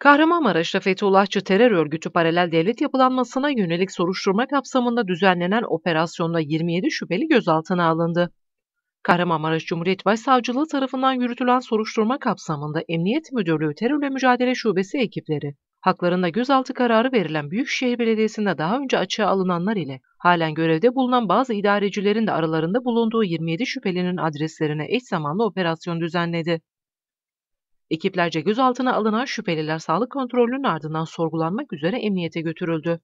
Kahramanmaraş'ta Fethullahçı terör örgütü paralel devlet yapılanmasına yönelik soruşturma kapsamında düzenlenen operasyonda 27 şüpheli gözaltına alındı. Kahramanmaraş Cumhuriyet Başsavcılığı tarafından yürütülen soruşturma kapsamında Emniyet Müdürlüğü Terörle Mücadele Şubesi ekipleri, haklarında gözaltı kararı verilen Büyükşehir Belediyesi'nde daha önce açığa alınanlar ile halen görevde bulunan bazı idarecilerin de aralarında bulunduğu 27 şüphelinin adreslerine eş zamanlı operasyon düzenledi. Ekiplerce gözaltına alınan şüpheliler sağlık kontrolünün ardından sorgulanmak üzere emniyete götürüldü.